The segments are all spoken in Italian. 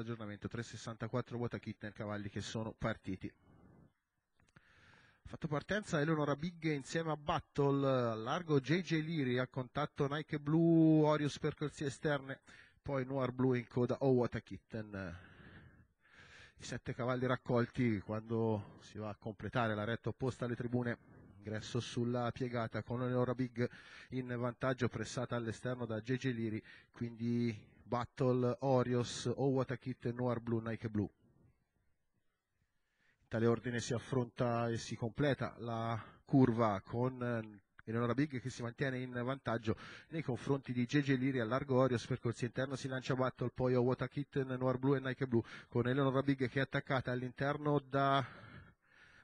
aggiornamento 364 ruota Kittner cavalli che sono partiti fatto partenza Eleonora Big insieme a Battle al largo JJ Liri a contatto Nike Blue Orius per corsie esterne poi Noir Blue in coda Owata Kitten i sette cavalli raccolti quando si va a completare la retta opposta alle tribune ingresso sulla piegata con Eleonora Big in vantaggio pressata all'esterno da JJ Liri quindi Battle, Orios, Owatakit e Noir Blue, Nike Blue. In tale ordine si affronta e si completa la curva con eh, Eleonora Big che si mantiene in vantaggio nei confronti di JJ Liri a largo Orios per corsia interna si lancia Battle poi Owata Kitten, Noir Blue e Nike Blue con Eleonora Big che è attaccata all'interno da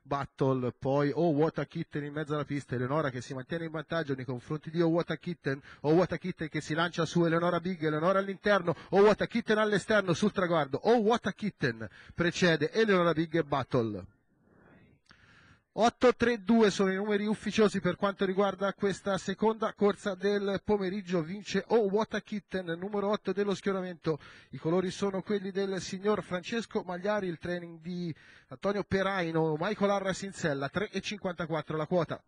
Battle, poi o oh, Wota Kitten in mezzo alla pista, Eleonora che si mantiene in vantaggio nei confronti di Owata oh, Kitten, Owata oh, Kitten che si lancia su Eleonora Big, Eleonora all'interno, Owata Kitten all'esterno sul traguardo, Owata Kitten precede Eleonora Big e Battle. 8-3-2 sono i numeri ufficiosi per quanto riguarda questa seconda corsa del pomeriggio. Vince O Watakitten, numero 8 dello schioramento. I colori sono quelli del signor Francesco Magliari, il training di Antonio Peraino, Michael Arra Sinzella, 3,54 la quota.